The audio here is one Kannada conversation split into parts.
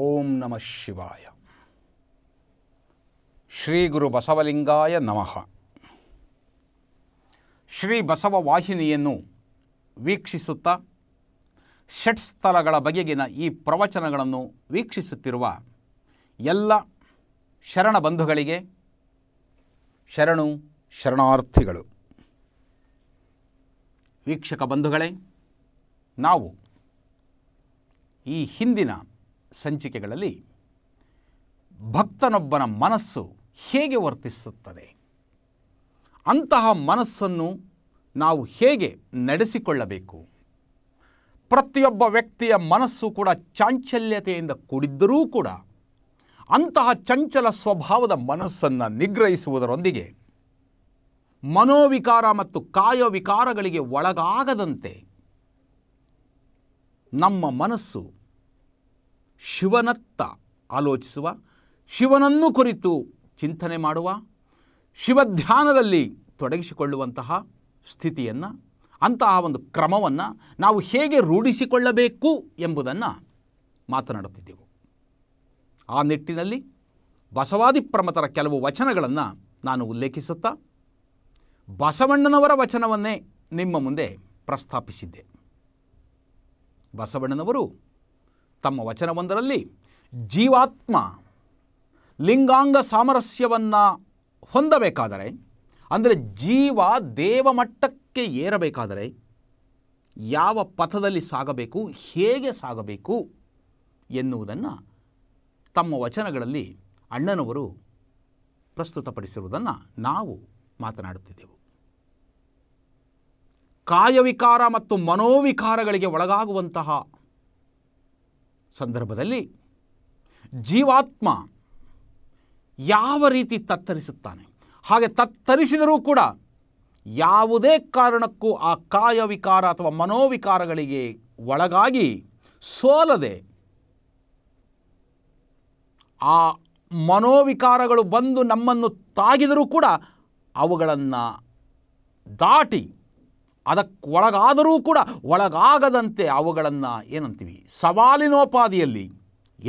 ಓಂ ನಮಃ ಶಿವಾಯ ಶ್ರೀ ಗುರು ಬಸವಲಿಂಗಾಯ ನಮಃ ಶ್ರೀ ಬಸವ ವಾಹಿನಿಯನ್ನು ವೀಕ್ಷಿಸುತ್ತಾ ಷಟ್ ಬಗೆಗಿನ ಈ ಪ್ರವಚನಗಳನ್ನು ವೀಕ್ಷಿಸುತ್ತಿರುವ ಎಲ್ಲ ಶರಣ ಬಂಧುಗಳಿಗೆ ಶರಣು ಶರಣಾರ್ಥಿಗಳು ವೀಕ್ಷಕ ಬಂಧುಗಳೇ ನಾವು ಈ ಹಿಂದಿನ ಸಂಚಿಕೆಗಳಲ್ಲಿ ಭಕ್ತನೊಬ್ಬನ ಮನಸ್ಸು ಹೇಗೆ ವರ್ತಿಸುತ್ತದೆ ಅಂತಹ ಮನಸ್ಸನ್ನು ನಾವು ಹೇಗೆ ನಡೆಸಿಕೊಳ್ಳಬೇಕು ಪ್ರತಿಯೊಬ್ಬ ವ್ಯಕ್ತಿಯ ಮನಸ್ಸು ಕೂಡ ಚಾಂಚಲ್ಯತೆಯಿಂದ ಕೂಡಿದ್ದರೂ ಕೂಡ ಅಂತಹ ಚಂಚಲ ಸ್ವಭಾವದ ಮನಸ್ಸನ್ನು ನಿಗ್ರಹಿಸುವುದರೊಂದಿಗೆ ಮನೋವಿಕಾರ ಮತ್ತು ಕಾಯವಿಕಾರಗಳಿಗೆ ಒಳಗಾಗದಂತೆ ನಮ್ಮ ಮನಸ್ಸು ಶಿವನತ್ತ ಆಲೋಚಿಸುವ ಶಿವನನ್ನು ಕುರಿತು ಚಿಂತನೆ ಮಾಡುವ ಶಿವಧ್ಯಾನದಲ್ಲಿ ತೊಡಗಿಸಿಕೊಳ್ಳುವಂತಹ ಸ್ಥಿತಿಯನ್ನು ಅಂತಹ ಒಂದು ಕ್ರಮವನ್ನು ನಾವು ಹೇಗೆ ರೂಢಿಸಿಕೊಳ್ಳಬೇಕು ಎಂಬುದನ್ನು ಮಾತನಾಡುತ್ತಿದ್ದೆವು ಆ ನಿಟ್ಟಿನಲ್ಲಿ ಬಸವಾದಿ ಪ್ರಮತರ ಕೆಲವು ವಚನಗಳನ್ನು ನಾನು ಉಲ್ಲೇಖಿಸುತ್ತಾ ಬಸವಣ್ಣನವರ ವಚನವನ್ನೇ ನಿಮ್ಮ ಮುಂದೆ ಪ್ರಸ್ತಾಪಿಸಿದ್ದೆ ಬಸವಣ್ಣನವರು ತಮ್ಮ ವಚನವೊಂದರಲ್ಲಿ ಜೀವಾತ್ಮ ಲಿಂಗಾಂಗ ಸಾಮರಸ್ಯವನ್ನು ಹೊಂದಬೇಕಾದರೆ ಅಂದರೆ ಜೀವ ದೇವಮಟ್ಟಕ್ಕೆ ಏರಬೇಕಾದರೆ ಯಾವ ಪಥದಲ್ಲಿ ಸಾಗಬೇಕು ಹೇಗೆ ಸಾಗಬೇಕು ಎನ್ನುವುದನ್ನು ತಮ್ಮ ವಚನಗಳಲ್ಲಿ ಅಣ್ಣನವರು ಪ್ರಸ್ತುತಪಡಿಸಿರುವುದನ್ನು ನಾವು ಮಾತನಾಡುತ್ತಿದ್ದೆವು ಕಾಯವಿಕಾರ ಮತ್ತು ಮನೋವಿಕಾರಗಳಿಗೆ ಒಳಗಾಗುವಂತಹ ಸಂದರ್ಭದಲ್ಲಿ ಜೀವಾತ್ಮ ಯಾವ ರೀತಿ ತತ್ತರಿಸುತ್ತಾನೆ ಹಾಗೆ ತತ್ತರಿಸಿದರೂ ಕೂಡ ಯಾವುದೇ ಕಾರಣಕ್ಕೂ ಆ ಕಾಯವಿಕಾರ ಅಥವಾ ಮನೋವಿಕಾರಗಳಿಗೆ ಒಳಗಾಗಿ ಸೋಲದೆ ಆ ಮನೋವಿಕಾರಗಳು ಬಂದು ನಮ್ಮನ್ನು ತಾಗಿದರೂ ಕೂಡ ಅವುಗಳನ್ನು ದಾಟಿ ಒಳಗಾದರೂ ಕೂಡ ಒಳಗಾಗದಂತೆ ಅವುಗಳನ್ನು ಏನಂತೀವಿ ಸವಾಲಿನೋಪಾದಿಯಲ್ಲಿ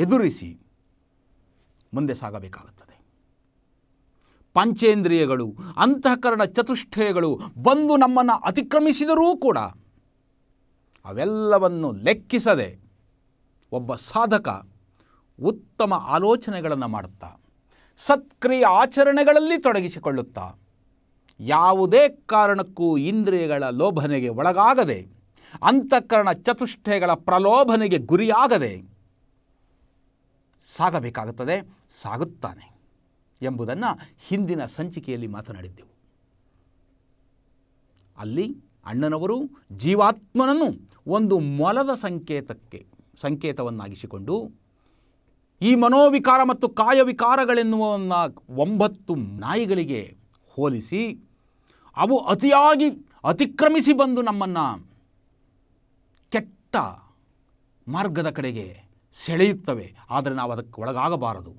ಎದುರಿಸಿ ಮುಂದೆ ಸಾಗಬೇಕಾಗುತ್ತದೆ ಪಂಚೇಂದ್ರಿಯಗಳು ಅಂತಃಕರಣ ಚತುಷ್ಠಯಗಳು ಬಂದು ನಮ್ಮನ್ನು ಅತಿಕ್ರಮಿಸಿದರೂ ಕೂಡ ಅವೆಲ್ಲವನ್ನು ಲೆಕ್ಕಿಸದೆ ಒಬ್ಬ ಸಾಧಕ ಉತ್ತಮ ಆಲೋಚನೆಗಳನ್ನು ಮಾಡುತ್ತಾ ಸತ್ಕ್ರಿಯ ಆಚರಣೆಗಳಲ್ಲಿ ತೊಡಗಿಸಿಕೊಳ್ಳುತ್ತಾ ಯಾವುದೇ ಕಾರಣಕ್ಕೂ ಇಂದ್ರಿಯಗಳ ಲೋಭನೆಗೆ ಒಳಗಾಗದೆ ಅಂತಃಕರಣ ಚತುಷ್ಠೆಗಳ ಪ್ರಲೋಭನೆಗೆ ಗುರಿಯಾಗದೆ ಸಾಗಬೇಕಾಗುತ್ತದೆ ಸಾಗುತ್ತಾನೆ ಎಂಬುದನ್ನು ಹಿಂದಿನ ಸಂಚಿಕೆಯಲ್ಲಿ ಮಾತನಾಡಿದ್ದೆವು ಅಲ್ಲಿ ಅಣ್ಣನವರು ಜೀವಾತ್ಮನನ್ನು ಒಂದು ಮೊಲದ ಸಂಕೇತಕ್ಕೆ ಸಂಕೇತವನ್ನಾಗಿಸಿಕೊಂಡು ಈ ಮನೋವಿಕಾರ ಮತ್ತು ಕಾಯವಿಕಾರಗಳೆನ್ನುವ ಒಂಬತ್ತು ನಾಯಿಗಳಿಗೆ ಹೋಲಿಸಿ ಅವು ಅತಿಯಾಗಿ ಅತಿಕ್ರಮಿಸಿ ಬಂದು ನಮ್ಮನ್ನು ಕೆಟ್ಟ ಮಾರ್ಗದ ಕಡೆಗೆ ಸೆಳೆಯುತ್ತವೆ ಆದರೆ ನಾವು ಅದಕ್ಕೆ ಒಳಗಾಗಬಾರದು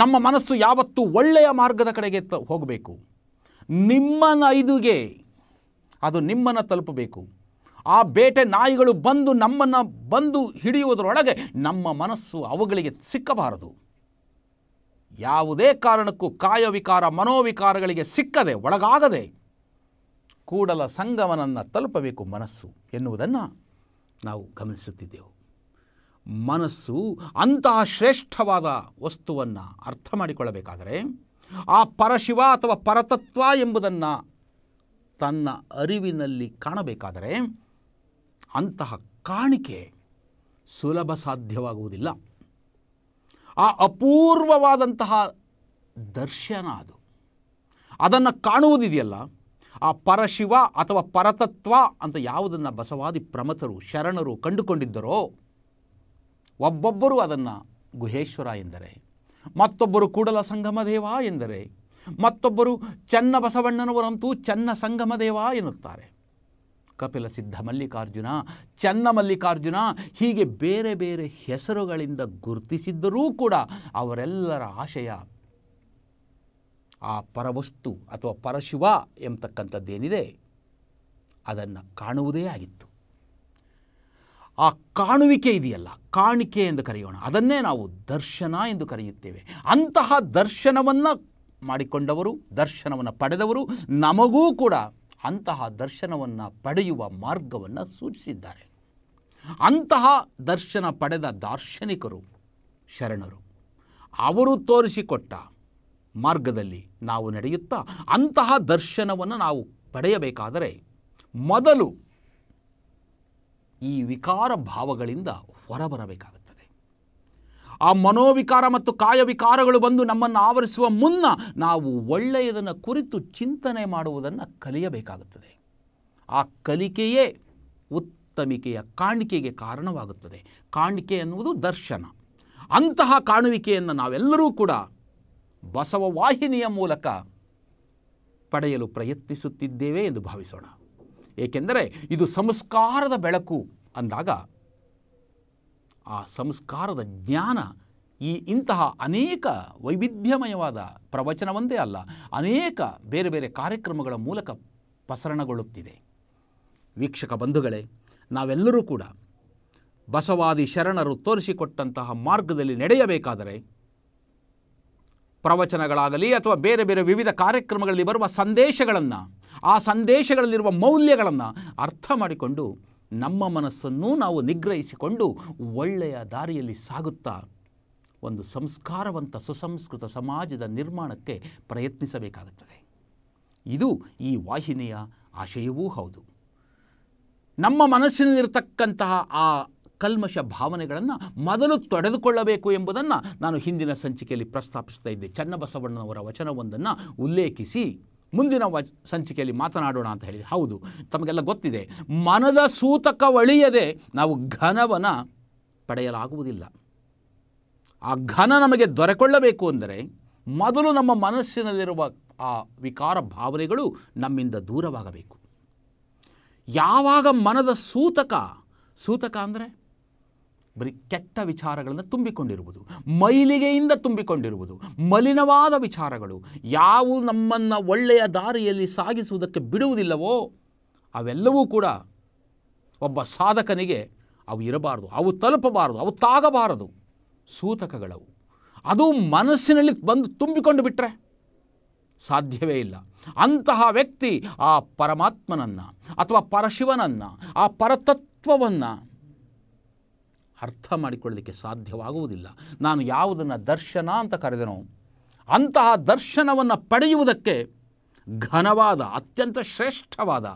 ನಮ್ಮ ಮನಸ್ಸು ಯಾವತ್ತೂ ಒಳ್ಳೆಯ ಮಾರ್ಗದ ಕಡೆಗೆ ತ ಹೋಗಬೇಕು ನಿಮ್ಮ ನೈದುಗೆ ಅದು ನಿಮ್ಮನ್ನು ತಲುಪಬೇಕು ಆ ಬೇಟೆ ನಾಯಿಗಳು ಬಂದು ನಮ್ಮನ್ನು ಬಂದು ಹಿಡಿಯುವುದರೊಳಗೆ ನಮ್ಮ ಮನಸ್ಸು ಅವುಗಳಿಗೆ ಸಿಕ್ಕಬಾರದು ಯಾವುದೇ ಕಾರಣಕ್ಕೂ ಕಾಯವಿಕಾರ ಮನೋವಿಕಾರಗಳಿಗೆ ಸಿಕ್ಕದೆ ಒಳಗಾಗದೆ ಕೂಡಲ ಸಂಗಮನನ್ನು ತಲುಪಬೇಕು ಮನಸ್ಸು ಎನ್ನುವುದನ್ನು ನಾವು ಗಮನಿಸುತ್ತಿದ್ದೆವು ಮನಸ್ಸು ಅಂತಹ ಶ್ರೇಷ್ಠವಾದ ವಸ್ತುವನ್ನು ಅರ್ಥ ಮಾಡಿಕೊಳ್ಳಬೇಕಾದರೆ ಆ ಪರಶಿವ ಅಥವಾ ಪರತತ್ವ ಎಂಬುದನ್ನು ತನ್ನ ಅರಿವಿನಲ್ಲಿ ಕಾಣಬೇಕಾದರೆ ಅಂತಹ ಕಾಣಿಕೆ ಸುಲಭ ಸಾಧ್ಯವಾಗುವುದಿಲ್ಲ ಆ ಅಪೂರ್ವವಾದಂತಹ ದರ್ಶನ ಅದು ಅದನ್ನು ಕಾಣುವುದಿದೆಯಲ್ಲ ಆ ಪರಶಿವ ಅಥವಾ ಪರತತ್ವ ಅಂತ ಯಾವುದನ್ನು ಬಸವಾದಿ ಪ್ರಮತರು ಶರಣರು ಕಂಡುಕೊಂಡಿದ್ದರೋ ಒಬ್ಬೊಬ್ಬರು ಅದನ್ನು ಗುಹೇಶ್ವರ ಎಂದರೆ ಮತ್ತೊಬ್ಬರು ಕೂಡಲ ದೇವ ಎಂದರೆ ಮತ್ತೊಬ್ಬರು ಚನ್ನ ಬಸವಣ್ಣನವರಂತೂ ಚನ್ನ ದೇವ ಎನ್ನುತ್ತಾರೆ ಕಪಿಲ ಸಿದ್ಧ ಮಲ್ಲಿಕಾರ್ಜುನ ಚನ್ನ ಮಲ್ಲಿಕಾರ್ಜುನ ಹೀಗೆ ಬೇರೆ ಬೇರೆ ಹೆಸರುಗಳಿಂದ ಗುರುತಿಸಿದ್ದರೂ ಕೂಡ ಅವರೆಲ್ಲರ ಆಶಯ ಆ ಪರವಸ್ತು ಅಥವಾ ಪರಶಿವ ಎಂಬತಕ್ಕಂಥದ್ದೇನಿದೆ ಅದನ್ನು ಕಾಣುವುದೇ ಆಗಿತ್ತು ಆ ಕಾಣುವಿಕೆ ಇದೆಯಲ್ಲ ಕಾಣಿಕೆ ಎಂದು ಕರೆಯೋಣ ಅದನ್ನೇ ನಾವು ದರ್ಶನ ಎಂದು ಕರೆಯುತ್ತೇವೆ ಅಂತಹ ದರ್ಶನವನ್ನು ಮಾಡಿಕೊಂಡವರು ದರ್ಶನವನ್ನು ಪಡೆದವರು ನಮಗೂ ಕೂಡ ಅಂತಹ ದರ್ಶನವನ್ನು ಪಡೆಯುವ ಮಾರ್ಗವನ್ನು ಸೂಚಿಸಿದ್ದಾರೆ ಅಂತಹ ದರ್ಶನ ಪಡೆದ ದಾರ್ಶನಿಕರು ಶರಣರು ಅವರು ತೋರಿಸಿಕೊಟ್ಟ ಮಾರ್ಗದಲ್ಲಿ ನಾವು ನಡೆಯುತ್ತಾ ಅಂತಹ ದರ್ಶನವನ್ನು ನಾವು ಪಡೆಯಬೇಕಾದರೆ ಮೊದಲು ಈ ವಿಕಾರ ಭಾವಗಳಿಂದ ಹೊರಬರಬೇಕಾಗುತ್ತೆ ಆ ಮನೋವಿಕಾರ ಮತ್ತು ಕಾಯವಿಕಾರಗಳು ಬಂದು ನಮ್ಮನ್ನು ಆವರಿಸುವ ಮುನ್ನ ನಾವು ಒಳ್ಳೆಯದನ್ನು ಕುರಿತು ಚಿಂತನೆ ಮಾಡುವುದನ್ನು ಕಲಿಯಬೇಕಾಗುತ್ತದೆ ಆ ಕಲಿಕೆಯೇ ಉತ್ತಮಿಕೆಯ ಕಾಣಿಕೆಗೆ ಕಾರಣವಾಗುತ್ತದೆ ಕಾಣಿಕೆ ಎನ್ನುವುದು ದರ್ಶನ ಅಂತಹ ಕಾಣುವಿಕೆಯನ್ನು ನಾವೆಲ್ಲರೂ ಕೂಡ ಬಸವವಾಹಿನಿಯ ಮೂಲಕ ಪಡೆಯಲು ಪ್ರಯತ್ನಿಸುತ್ತಿದ್ದೇವೆ ಎಂದು ಭಾವಿಸೋಣ ಏಕೆಂದರೆ ಇದು ಸಂಸ್ಕಾರದ ಬೆಳಕು ಅಂದಾಗ ಆ ಸಂಸ್ಕಾರದ ಜ್ಞಾನ ಈ ಇಂತಹ ಅನೇಕ ವೈವಿಧ್ಯಮಯವಾದ ಪ್ರವಚನವಂದೇ ಅಲ್ಲ ಅನೇಕ ಬೇರೆ ಬೇರೆ ಕಾರ್ಯಕ್ರಮಗಳ ಮೂಲಕ ಪ್ರಸರಣಗೊಳ್ಳುತ್ತಿದೆ ವೀಕ್ಷಕ ಬಂಧುಗಳೇ ನಾವೆಲ್ಲರೂ ಕೂಡ ಬಸವಾದಿ ಶರಣರು ತೋರಿಸಿಕೊಟ್ಟಂತಹ ಮಾರ್ಗದಲ್ಲಿ ನಡೆಯಬೇಕಾದರೆ ಪ್ರವಚನಗಳಾಗಲಿ ಅಥವಾ ಬೇರೆ ಬೇರೆ ವಿವಿಧ ಕಾರ್ಯಕ್ರಮಗಳಲ್ಲಿ ಬರುವ ಸಂದೇಶಗಳನ್ನು ಆ ಸಂದೇಶಗಳಲ್ಲಿರುವ ಮೌಲ್ಯಗಳನ್ನು ಅರ್ಥ ಮಾಡಿಕೊಂಡು ನಮ್ಮ ಮನಸ್ಸನ್ನು ನಾವು ನಿಗ್ರಹಿಸಿಕೊಂಡು ಒಳ್ಳೆಯ ದಾರಿಯಲ್ಲಿ ಸಾಗುತ್ತಾ ಒಂದು ಸಂಸ್ಕಾರವಂತ ಸುಸಂಸ್ಕೃತ ಸಮಾಜದ ನಿರ್ಮಾಣಕ್ಕೆ ಪ್ರಯತ್ನಿಸಬೇಕಾಗುತ್ತದೆ ಇದು ಈ ವಾಹಿನಿಯ ಆಶಯವೂ ಹೌದು ನಮ್ಮ ಮನಸ್ಸಿನಲ್ಲಿರತಕ್ಕಂತಹ ಆ ಕಲ್ಮಶ ಭಾವನೆಗಳನ್ನು ಮೊದಲು ತೊಡೆದುಕೊಳ್ಳಬೇಕು ಎಂಬುದನ್ನು ನಾನು ಹಿಂದಿನ ಸಂಚಿಕೆಯಲ್ಲಿ ಪ್ರಸ್ತಾಪಿಸ್ತಾ ಇದ್ದೆ ಚನ್ನಬಸವಣ್ಣನವರ ವಚನವೊಂದನ್ನು ಉಲ್ಲೇಖಿಸಿ ಮುಂದಿನ ವ ಸಂಚಿಕೆಯಲ್ಲಿ ಮಾತನಾಡೋಣ ಅಂತ ಹೇಳಿದೆ ಹೌದು ತಮಗೆಲ್ಲ ಗೊತ್ತಿದೆ ಮನದ ಒಳಿಯದೆ ನಾವು ಘನವನ್ನು ಪಡೆಯಲಾಗುವುದಿಲ್ಲ ಆ ಘನ ನಮಗೆ ದೊರೆಕೊಳ್ಳಬೇಕು ಅಂದರೆ ಮೊದಲು ನಮ್ಮ ಮನಸ್ಸಿನಲ್ಲಿರುವ ಆ ವಿಕಾರ ಭಾವನೆಗಳು ನಮ್ಮಿಂದ ದೂರವಾಗಬೇಕು ಯಾವಾಗ ಮನದ ಸೂತಕ ಸೂತಕ ಅಂದರೆ ಬರೀ ಕೆಟ್ಟ ವಿಚಾರಗಳನ್ನು ತುಂಬಿಕೊಂಡಿರುವುದು ಮೈಲಿಗೆಯಿಂದ ತುಂಬಿಕೊಂಡಿರುವುದು ಮಲಿನವಾದ ವಿಚಾರಗಳು ಯಾವು ನಮ್ಮನ್ನು ಒಳ್ಳೆಯ ದಾರಿಯಲ್ಲಿ ಸಾಗಿಸುವುದಕ್ಕೆ ಬಿಡುವುದಿಲ್ಲವೋ ಅವೆಲ್ಲವೂ ಕೂಡ ಒಬ್ಬ ಸಾಧಕನಿಗೆ ಅವು ಇರಬಾರದು ಅವು ತಲುಪಬಾರದು ಅವು ತಾಗಬಾರದು ಸೂತಕಗಳವು ಅದು ಮನಸ್ಸಿನಲ್ಲಿ ಬಂದು ತುಂಬಿಕೊಂಡು ಬಿಟ್ಟರೆ ಸಾಧ್ಯವೇ ಇಲ್ಲ ಅಂತಹ ವ್ಯಕ್ತಿ ಆ ಪರಮಾತ್ಮನನ್ನು ಅಥವಾ ಪರಶಿವನನ್ನು ಆ ಪರತತ್ವವನ್ನು ಅರ್ಥ ಮಾಡಿಕೊಳ್ಳಲಿಕ್ಕೆ ಸಾಧ್ಯವಾಗುವುದಿಲ್ಲ ನಾನು ಯಾವುದನ್ನು ದರ್ಶನ ಅಂತ ಕರೆದನೋ ಅಂತಹ ದರ್ಶನವನ್ನು ಪಡೆಯುವುದಕ್ಕೆ ಘನವಾದ ಅತ್ಯಂತ ಶ್ರೇಷ್ಠವಾದ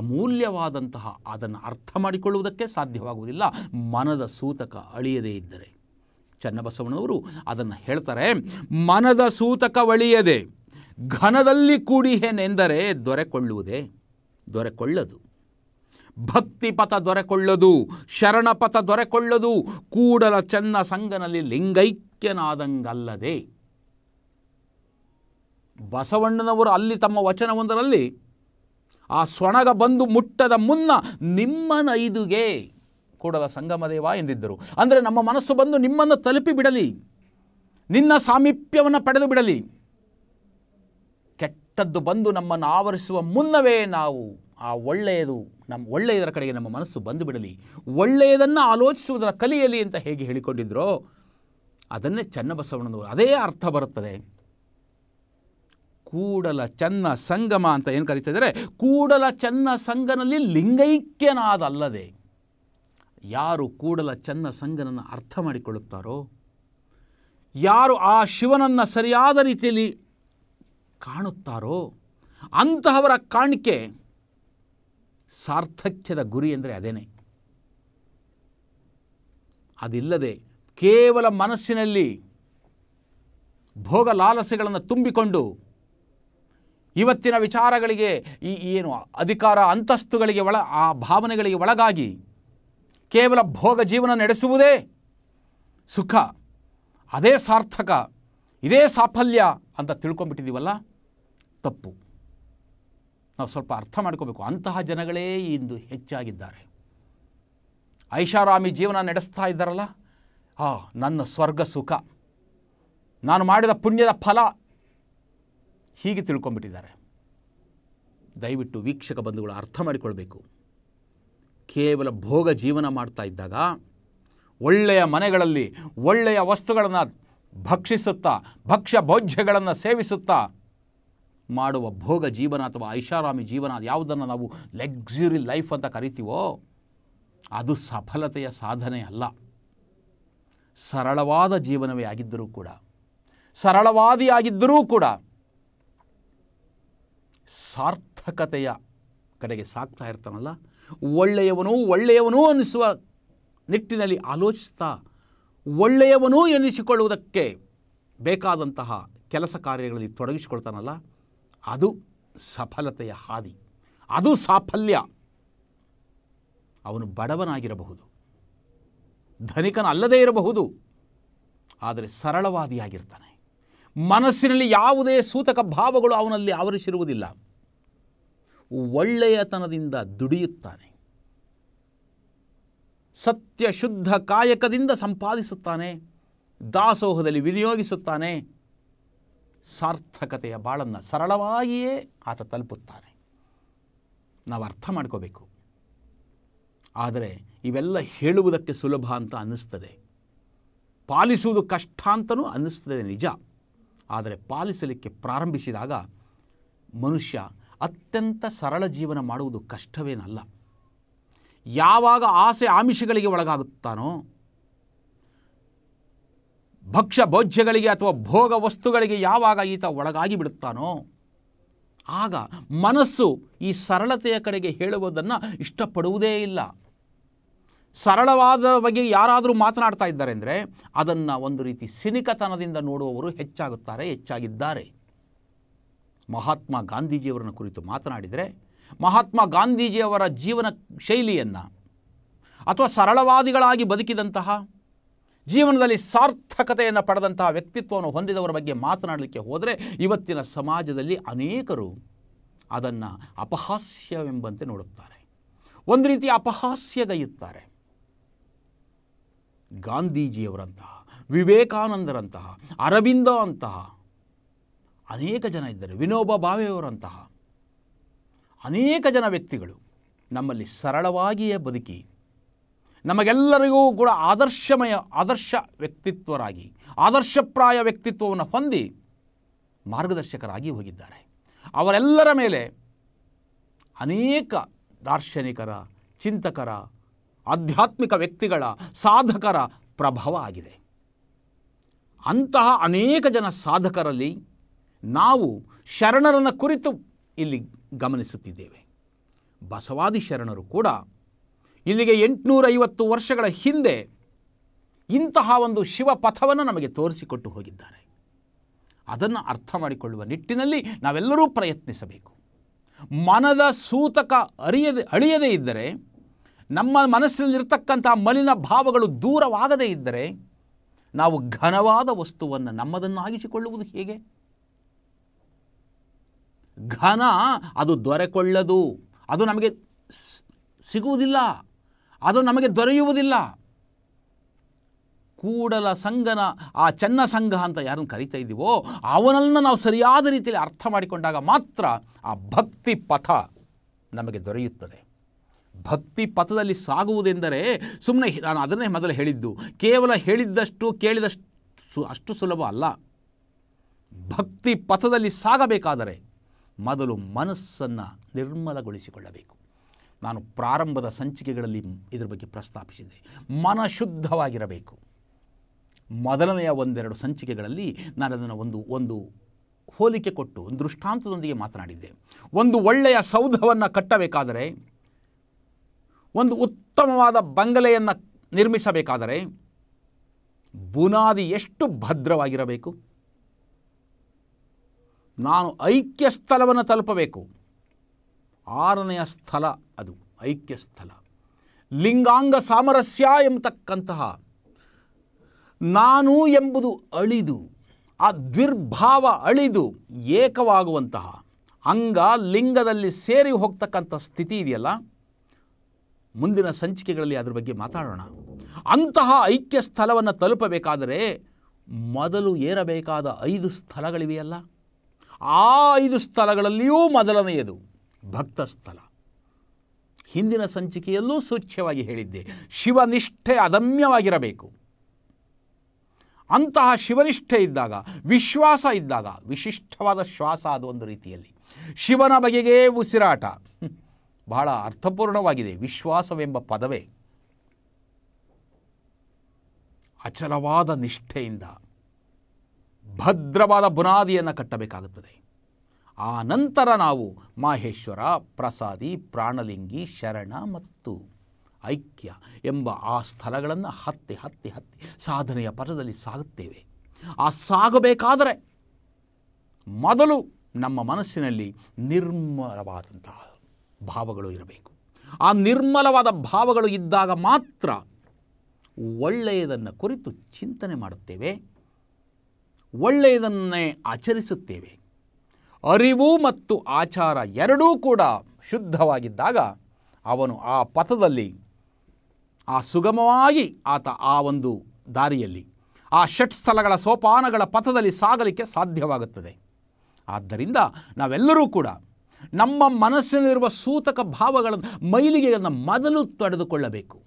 ಅಮೂಲ್ಯವಾದಂತಹ ಅದನ್ನು ಅರ್ಥ ಮಾಡಿಕೊಳ್ಳುವುದಕ್ಕೆ ಸಾಧ್ಯವಾಗುವುದಿಲ್ಲ ಮನದ ಸೂತಕ ಅಳಿಯದೇ ಇದ್ದರೆ ಚನ್ನಬಸವಣ್ಣವರು ಅದನ್ನು ಹೇಳ್ತಾರೆ ಮನದ ಸೂತಕ ಒಳಿಯದೆ ಘನದಲ್ಲಿ ಕೂಡಿಹೇನೆಂದರೆ ದೊರೆಕೊಳ್ಳುವುದೇ ದೊರೆಕೊಳ್ಳದು ಭಕ್ತಿ ಪಥ ದೊರೆಕೊಳ್ಳದು ಶರಣಪಥ ದೊರೆಕೊಳ್ಳದು ಕೂಡಲ ಚೆನ್ನ ಸಂಗನಲ್ಲಿ ಲಿಂಗೈಕ್ಯನಾದಂಗಲ್ಲದೆ ಬಸವಣ್ಣನವರು ಅಲ್ಲಿ ತಮ್ಮ ವಚನವೊಂದರಲ್ಲಿ ಆ ಸ್ವಣಗ ಬಂದು ಮುಟ್ಟದ ಮುನ್ನ ನಿಮ್ಮನೈದುಗೆ ಕೂಡಲ ಸಂಗಮದೇವ ಎಂದಿದ್ದರು ಅಂದರೆ ನಮ್ಮ ಮನಸ್ಸು ಬಂದು ನಿಮ್ಮನ್ನು ತಲುಪಿ ಬಿಡಲಿ ನಿನ್ನ ಸಾಮೀಪ್ಯವನ್ನು ಪಡೆದು ಬಿಡಲಿ ಕೆಟ್ಟದ್ದು ಬಂದು ನಮ್ಮನ್ನು ಆವರಿಸುವ ಮುನ್ನವೇ ನಾವು ಆ ಒಳ್ಳೆಯದು ನಮ್ಮ ಒಳ್ಳೆಯದರ ಕಡೆಗೆ ನಮ್ಮ ಮನಸ್ಸು ಬಂದುಬಿಡಲಿ ಒಳ್ಳೆಯದನ್ನು ಆಲೋಚಿಸುವುದರ ಕಲಿಯಲಿ ಅಂತ ಹೇಗೆ ಹೇಳಿಕೊಂಡಿದ್ದರೋ ಅದನ್ನೇ ಚನ್ನಬಸವಣ್ಣನವರು ಅದೇ ಅರ್ಥ ಬರುತ್ತದೆ ಕೂಡಲ ಚನ್ನ ಸಂಗಮ ಅಂತ ಏನು ಕರೀತಿದ್ದಾರೆ ಕೂಡಲ ಚನ್ನ ಸಂಗನಲ್ಲಿ ಲಿಂಗೈಕ್ಯನಾದಲ್ಲದೆ ಯಾರು ಕೂಡಲ ಚನ್ನ ಸಂಗನನ್ನು ಅರ್ಥ ಮಾಡಿಕೊಳ್ಳುತ್ತಾರೋ ಯಾರು ಆ ಶಿವನನ್ನು ಸರಿಯಾದ ರೀತಿಯಲ್ಲಿ ಕಾಣುತ್ತಾರೋ ಅಂತಹವರ ಕಾಣಿಕೆ ಸಾರ್ಥಕ್ಯದ ಗುರಿ ಅಂದರೆ ಅದೇನೇ ಅದಿಲ್ಲದೆ ಕೇವಲ ಮನಸ್ಸಿನಲ್ಲಿ ಭೋಗ ಲಾಲಸೆಗಳನ್ನು ತುಂಬಿಕೊಂಡು ಇವತ್ತಿನ ವಿಚಾರಗಳಿಗೆ ಈ ಏನು ಅಧಿಕಾರ ಅಂತಸ್ತುಗಳಿಗೆ ಒಳ ಆ ಭಾವನೆಗಳಿಗೆ ಒಳಗಾಗಿ ಕೇವಲ ಭೋಗ ಜೀವನ ನಡೆಸುವುದೇ ಸುಖ ಅದೇ ಸಾರ್ಥಕ ಇದೇ ಸಾಫಲ್ಯ ಅಂತ ತಿಳ್ಕೊಂಬಿಟ್ಟಿದ್ದೀವಲ್ಲ ತಪ್ಪು ನಾವು ಸ್ವಲ್ಪ ಅರ್ಥ ಮಾಡ್ಕೋಬೇಕು ಅಂತಹ ಜನಗಳೇ ಇಂದು ಹೆಚ್ಚಾಗಿದ್ದಾರೆ ಐಷಾರಾಮಿ ಜೀವನ ನಡೆಸ್ತಾ ಇದ್ದಾರಲ್ಲ ಆ ನನ್ನ ಸ್ವರ್ಗ ಸುಖ ನಾನು ಮಾಡಿದ ಪುಣ್ಯದ ಫಲ ಹೀಗೆ ತಿಳ್ಕೊಂಬಿಟ್ಟಿದ್ದಾರೆ ದಯವಿಟ್ಟು ವೀಕ್ಷಕ ಬಂಧುಗಳು ಅರ್ಥ ಮಾಡಿಕೊಳ್ಬೇಕು ಕೇವಲ ಭೋಗ ಜೀವನ ಮಾಡ್ತಾ ಇದ್ದಾಗ ಒಳ್ಳೆಯ ಮನೆಗಳಲ್ಲಿ ಒಳ್ಳೆಯ ವಸ್ತುಗಳನ್ನು ಭಕ್ಷಿಸುತ್ತಾ ಭಕ್ಷ್ಯ ಭೋಜ್ಯಗಳನ್ನು ಸೇವಿಸುತ್ತಾ ಮಾಡುವ ಭೋಗ ಜೀವನ ಅಥವಾ ಐಷಾರಾಮಿ ಜೀವನ ಯಾವುದನ್ನು ನಾವು ಲಕ್ಸುರಿ ಲೈಫ್ ಅಂತ ಕರಿತೀವೋ ಅದು ಸಫಲತೆಯ ಸಾಧನೆ ಅಲ್ಲ ಸರಳವಾದ ಜೀವನವೇ ಆಗಿದ್ದರೂ ಕೂಡ ಸರಳವಾದಿಯಾಗಿದ್ದರೂ ಕೂಡ ಸಾರ್ಥಕತೆಯ ಕಡೆಗೆ ಸಾಕ್ತಾ ಇರ್ತಾನಲ್ಲ ಒಳ್ಳೆಯವನೂ ಒಳ್ಳೆಯವನು ಅನ್ನಿಸುವ ನಿಟ್ಟಿನಲ್ಲಿ ಆಲೋಚಿಸ್ತಾ ಒಳ್ಳೆಯವನೂ ಎನ್ನಿಸಿಕೊಳ್ಳುವುದಕ್ಕೆ ಬೇಕಾದಂತಹ ಕೆಲಸ ಕಾರ್ಯಗಳಲ್ಲಿ ತೊಡಗಿಸಿಕೊಳ್ತಾನಲ್ಲ ಅದು ಸಫಲತೆಯ ಹಾದಿ ಅದು ಸಾಫಲ್ಯ ಅವನು ಬಡವನಾಗಿರಬಹುದು ಧನಿಕನ ಅಲ್ಲದೇ ಇರಬಹುದು ಆದರೆ ಸರಳವಾದಿಯಾಗಿರ್ತಾನೆ ಮನಸ್ಸಿನಲ್ಲಿ ಯಾವುದೇ ಸೂತಕ ಭಾವಗಳು ಅವನಲ್ಲಿ ಆವರಿಸಿರುವುದಿಲ್ಲ ಒಳ್ಳೆಯತನದಿಂದ ದುಡಿಯುತ್ತಾನೆ ಸತ್ಯ ಶುದ್ಧ ಕಾಯಕದಿಂದ ಸಂಪಾದಿಸುತ್ತಾನೆ ದಾಸೋಹದಲ್ಲಿ ವಿನಿಯೋಗಿಸುತ್ತಾನೆ ಸಾರ್ಥಕತೆಯ ಬಾಳನ್ನು ಸರಳವಾಗಿಯೇ ಆತ ತಲುಪುತ್ತಾನೆ ನಾವು ಅರ್ಥ ಮಾಡ್ಕೋಬೇಕು ಆದರೆ ಇವೆಲ್ಲ ಹೇಳುವುದಕ್ಕೆ ಸುಲಭ ಅಂತ ಅನ್ನಿಸ್ತದೆ ಪಾಲಿಸುವುದು ಕಷ್ಟ ಅಂತಲೂ ಅನ್ನಿಸ್ತದೆ ನಿಜ ಆದರೆ ಪಾಲಿಸಲಿಕ್ಕೆ ಪ್ರಾರಂಭಿಸಿದಾಗ ಮನುಷ್ಯ ಅತ್ಯಂತ ಸರಳ ಜೀವನ ಮಾಡುವುದು ಕಷ್ಟವೇನಲ್ಲ ಯಾವಾಗ ಆಸೆ ಆಮಿಷಗಳಿಗೆ ಒಳಗಾಗುತ್ತಾನೋ ಭಕ್ಷ್ಯ ಭೋಜ್ಯಗಳಿಗೆ ಅಥವಾ ಭೋಗ ವಸ್ತುಗಳಿಗೆ ಯಾವಾಗ ಈತ ಒಳಗಾಗಿ ಬಿಡುತ್ತಾನೋ ಆಗ ಮನಸ್ಸು ಈ ಸರಳತೆಯ ಕಡೆಗೆ ಹೇಳುವುದನ್ನು ಇಷ್ಟಪಡುವುದೇ ಇಲ್ಲ ಸರಳವಾದ ಬಗ್ಗೆ ಯಾರಾದರೂ ಮಾತನಾಡ್ತಾ ಇದ್ದಾರೆ ಅಂದರೆ ಅದನ್ನು ಒಂದು ರೀತಿ ಸಿನಿಕತನದಿಂದ ನೋಡುವವರು ಹೆಚ್ಚಾಗುತ್ತಾರೆ ಹೆಚ್ಚಾಗಿದ್ದಾರೆ ಮಹಾತ್ಮ ಗಾಂಧೀಜಿಯವರನ್ನು ಕುರಿತು ಮಾತನಾಡಿದರೆ ಮಹಾತ್ಮ ಗಾಂಧೀಜಿಯವರ ಜೀವನ ಶೈಲಿಯನ್ನು ಅಥವಾ ಸರಳವಾದಿಗಳಾಗಿ ಬದುಕಿದಂತಹ ಜೀವನದಲ್ಲಿ ಸಾರ್ಥಕತೆಯನ್ನು ಪಡೆದಂತಹ ವ್ಯಕ್ತಿತ್ವವನ್ನು ಹೊಂದಿದವರ ಬಗ್ಗೆ ಮಾತನಾಡಲಿಕ್ಕೆ ಹೋದರೆ ಇವತ್ತಿನ ಸಮಾಜದಲ್ಲಿ ಅನೇಕರು ಅದನ್ನು ಅಪಹಾಸ್ಯವೆಂಬಂತೆ ನೋಡುತ್ತಾರೆ ಒಂದು ರೀತಿ ಅಪಹಾಸ್ಯಗೈಯುತ್ತಾರೆ ಗಾಂಧೀಜಿಯವರಂತಹ ವಿವೇಕಾನಂದರಂತಹ ಅರವಿಂದ ಅಂತಹ ಅನೇಕ ಜನ ಇದ್ದಾರೆ ವಿನೋಬ ಭಾವೆಯವರಂತಹ ಅನೇಕ ಜನ ವ್ಯಕ್ತಿಗಳು ನಮ್ಮಲ್ಲಿ ಸರಳವಾಗಿಯೇ ಬದುಕಿ ನಮಗೆಲ್ಲರಿಗೂ ಕೂಡ ಆದರ್ಶಮಯ ಆದರ್ಶ ವ್ಯಕ್ತಿತ್ವರಾಗಿ ಆದರ್ಶಪ್ರಾಯ ವ್ಯಕ್ತಿತ್ವವನ್ನು ಹೊಂದಿ ಮಾರ್ಗದರ್ಶಕರಾಗಿ ಹೋಗಿದ್ದಾರೆ ಅವರೆಲ್ಲರ ಮೇಲೆ ಅನೇಕ ದಾರ್ಶನಿಕರ ಚಿಂತಕರ ಆಧ್ಯಾತ್ಮಿಕ ವ್ಯಕ್ತಿಗಳ ಸಾಧಕರ ಪ್ರಭಾವ ಆಗಿದೆ ಅಂತಹ ಅನೇಕ ಜನ ಸಾಧಕರಲ್ಲಿ ನಾವು ಶರಣರನ್ನು ಕುರಿತು ಇಲ್ಲಿ ಗಮನಿಸುತ್ತಿದ್ದೇವೆ ಬಸವಾದಿ ಶರಣರು ಕೂಡ ಇಲ್ಲಿಗೆ ಎಂಟುನೂರೈವತ್ತು ವರ್ಷಗಳ ಹಿಂದೆ ಇಂತಹ ಒಂದು ಶಿವಪಥವನ್ನು ನಮಗೆ ತೋರಿಸಿಕೊಟ್ಟು ಹೋಗಿದ್ದಾರೆ ಅದನ್ನು ಅರ್ಥ ಮಾಡಿಕೊಳ್ಳುವ ನಿಟ್ಟಿನಲ್ಲಿ ನಾವೆಲ್ಲರೂ ಪ್ರಯತ್ನಿಸಬೇಕು ಮನದ ಸೂತಕ ಅರಿಯದೆ ಅಳಿಯದೇ ಇದ್ದರೆ ನಮ್ಮ ಮನಸ್ಸಿನಲ್ಲಿರ್ತಕ್ಕಂಥ ಮಲಿನ ಭಾವಗಳು ದೂರವಾಗದೇ ಇದ್ದರೆ ನಾವು ಘನವಾದ ವಸ್ತುವನ್ನು ನಮ್ಮದನ್ನಾಗಿಸಿಕೊಳ್ಳುವುದು ಹೇಗೆ ಘನ ಅದು ದೊರೆಕೊಳ್ಳದು ಅದು ನಮಗೆ ಸಿಗುವುದಿಲ್ಲ ಅದು ನಮಗೆ ದೊರೆಯುವುದಿಲ್ಲ ಕೂಡಲ ಸಂಘನ ಆ ಚೆನ್ನ ಸಂಘ ಅಂತ ಯಾರನ್ನು ಕರಿತಾ ಇದ್ದೀವೋ ಅವನನ್ನು ನಾವು ಸರಿಯಾದ ರೀತಿಯಲ್ಲಿ ಅರ್ಥ ಮಾಡಿಕೊಂಡಾಗ ಮಾತ್ರ ಆ ಭಕ್ತಿ ಪಥ ನಮಗೆ ದೊರೆಯುತ್ತದೆ ಭಕ್ತಿ ಪಥದಲ್ಲಿ ಸಾಗುವುದೆಂದರೆ ಸುಮ್ಮನೆ ನಾನು ಅದನ್ನೇ ಮೊದಲು ಹೇಳಿದ್ದು ಕೇವಲ ಹೇಳಿದ್ದಷ್ಟು ಕೇಳಿದಷ್ಟು ಅಷ್ಟು ಸುಲಭ ಅಲ್ಲ ಭಕ್ತಿ ಪಥದಲ್ಲಿ ಸಾಗಬೇಕಾದರೆ ಮೊದಲು ಮನಸ್ಸನ್ನು ನಿರ್ಮಲಗೊಳಿಸಿಕೊಳ್ಳಬೇಕು ನಾನು ಪ್ರಾರಂಭದ ಸಂಚಿಕೆಗಳಲ್ಲಿ ಇದರ ಬಗ್ಗೆ ಪ್ರಸ್ತಾಪಿಸಿದೆ ಮನಶುದ್ಧವಾಗಿರಬೇಕು ಮೊದಲನೆಯ ಒಂದೆರಡು ಸಂಚಿಕೆಗಳಲ್ಲಿ ನಾನು ಅದನ್ನು ಒಂದು ಒಂದು ಹೋಲಿಕೆ ಕೊಟ್ಟು ಒಂದು ದೃಷ್ಟಾಂತದೊಂದಿಗೆ ಮಾತನಾಡಿದ್ದೆ ಒಂದು ಒಳ್ಳೆಯ ಸೌಧವನ್ನು ಕಟ್ಟಬೇಕಾದರೆ ಒಂದು ಉತ್ತಮವಾದ ಬಂಗಲೆಯನ್ನು ನಿರ್ಮಿಸಬೇಕಾದರೆ ಬುನಾದಿ ಎಷ್ಟು ಭದ್ರವಾಗಿರಬೇಕು ನಾನು ಐಕ್ಯ ಸ್ಥಳವನ್ನು ತಲುಪಬೇಕು ಆರನೆಯ ಸ್ಥಳ ಅದು ಐಕ್ಯ ಸ್ಥಳ ಲಿಂಗಾಂಗ ಸಾಮರಸ್ಯ ಎಂಬತಕ್ಕಂತಹ ನಾನು ಎಂಬುದು ಅಳಿದು ಆ ದ್ವಿರ್ಭಾವ ಅಳಿದು ಏಕವಾಗುವಂತಹ ಅಂಗ ಲಿಂಗದಲ್ಲಿ ಸೇರಿ ಹೋಗ್ತಕ್ಕಂಥ ಸ್ಥಿತಿ ಇದೆಯಲ್ಲ ಮುಂದಿನ ಸಂಚಿಕೆಗಳಲ್ಲಿ ಅದರ ಬಗ್ಗೆ ಮಾತಾಡೋಣ ಅಂತಹ ಐಕ್ಯ ಸ್ಥಳವನ್ನು ತಲುಪಬೇಕಾದರೆ ಮೊದಲು ಏರಬೇಕಾದ ಐದು ಸ್ಥಳಗಳಿವೆಯಲ್ಲ ಆ ಐದು ಸ್ಥಳಗಳಲ್ಲಿಯೂ ಮೊದಲನೆಯದು ಭಕ್ತ ಸ್ಥಳ ಹಿಂದಿನ ಸಂಚಿಕೆಯಲ್ಲೂ ಸೂಚ್ಯವಾಗಿ ಹೇಳಿದ್ದೆ ಶಿವನಿಷ್ಠೆ ಅದಮ್ಯವಾಗಿರಬೇಕು ಅಂತಹ ಶಿವನಿಷ್ಠೆ ಇದ್ದಾಗ ವಿಶ್ವಾಸ ಇದ್ದಾಗ ವಿಶಿಷ್ಟವಾದ ಶ್ವಾಸ ಅದು ಒಂದು ರೀತಿಯಲ್ಲಿ ಶಿವನ ಬಗೆಗೆ ಉಸಿರಾಟ ಬಹಳ ಅರ್ಥಪೂರ್ಣವಾಗಿದೆ ವಿಶ್ವಾಸವೆಂಬ ಪದವೇ ಅಚಲವಾದ ನಿಷ್ಠೆಯಿಂದ ಭದ್ರವಾದ ಬುನಾದಿಯನ್ನು ಕಟ್ಟಬೇಕಾಗುತ್ತದೆ ಆ ನಂತರ ನಾವು ಮಾಹೇಶ್ವರ ಪ್ರಸಾದಿ ಪ್ರಾಣಲಿಂಗಿ ಶರಣ ಮತ್ತು ಐಕ್ಯ ಎಂಬ ಆ ಸ್ಥಳಗಳನ್ನು ಹತ್ತಿ ಹತ್ತಿ ಹತ್ತಿ ಸಾಧನೆಯ ಪಥದಲ್ಲಿ ಸಾಗುತ್ತೇವೆ ಆ ಸಾಗಬೇಕಾದರೆ ಮೊದಲು ನಮ್ಮ ಮನಸ್ಸಿನಲ್ಲಿ ನಿರ್ಮಲವಾದಂತಹ ಭಾವಗಳು ಇರಬೇಕು ಆ ನಿರ್ಮಲವಾದ ಭಾವಗಳು ಇದ್ದಾಗ ಮಾತ್ರ ಒಳ್ಳೆಯದನ್ನು ಕುರಿತು ಚಿಂತನೆ ಮಾಡುತ್ತೇವೆ ಒಳ್ಳೆಯದನ್ನೇ ಆಚರಿಸುತ್ತೇವೆ ಅರಿವು ಮತ್ತು ಆಚಾರ ಎರಡೂ ಕೂಡ ಶುದ್ಧವಾಗಿದ್ದಾಗ ಅವನು ಆ ಪಥದಲ್ಲಿ ಆ ಸುಗಮವಾಗಿ ಆತ ಆ ಒಂದು ದಾರಿಯಲ್ಲಿ ಆ ಷಟ್ ಸ್ಥಳಗಳ ಸೋಪಾನಗಳ ಪಥದಲ್ಲಿ ಸಾಗಲಿಕ್ಕೆ ಸಾಧ್ಯವಾಗುತ್ತದೆ ಆದ್ದರಿಂದ ನಾವೆಲ್ಲರೂ ಕೂಡ ನಮ್ಮ ಮನಸ್ಸಿನಲ್ಲಿರುವ ಸೂತಕ ಭಾವಗಳನ್ನು ಮೈಲಿಗೆಯನ್ನು ಮೊದಲು ತಡೆದುಕೊಳ್ಳಬೇಕು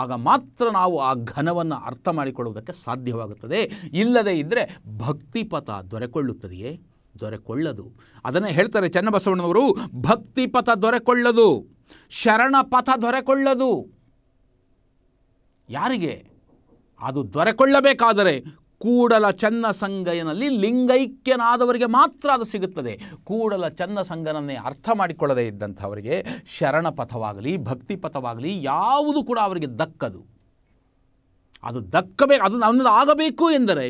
ಆಗ ಮಾತ್ರ ನಾವು ಆ ಘನವನ್ನು ಅರ್ಥ ಮಾಡಿಕೊಳ್ಳುವುದಕ್ಕೆ ಸಾಧ್ಯವಾಗುತ್ತದೆ ಇಲ್ಲದೇ ಇದ್ದರೆ ಭಕ್ತಿಪಥ ದೊರೆಕೊಳ್ಳುತ್ತದೆಯೇ ದೊರೆಕೊಳ್ಳದು ಅದನ್ನೇ ಹೇಳ್ತಾರೆ ಚನ್ನಬಸವಣ್ಣನವರು ಭಕ್ತಿ ಪಥ ದೊರೆಕೊಳ್ಳದು ಶರಣ ಪಥ ದೊರೆಕೊಳ್ಳದು ಯಾರಿಗೆ ಅದು ದೊರೆಕೊಳ್ಳಬೇಕಾದರೆ ಕೂಡಲ ಚನ್ನ ಸಂಗಯನಲ್ಲಿ ಲಿಂಗೈಕ್ಯನಾದವರಿಗೆ ಮಾತ್ರ ಅದು ಸಿಗುತ್ತದೆ ಕೂಡಲ ಚನ್ನ ಸಂಗನನ್ನೇ ಅರ್ಥ ಮಾಡಿಕೊಳ್ಳದೇ ಇದ್ದಂಥವರಿಗೆ ಶರಣ ಪಥವಾಗಲಿ ಭಕ್ತಿ ಪಥವಾಗಲಿ ಯಾವುದು ಕೂಡ ಅವರಿಗೆ ದಕ್ಕದು ಅದು ದಕ್ಕಬೇಕು ಅದು ನನ್ನದು ಆಗಬೇಕು ಎಂದರೆ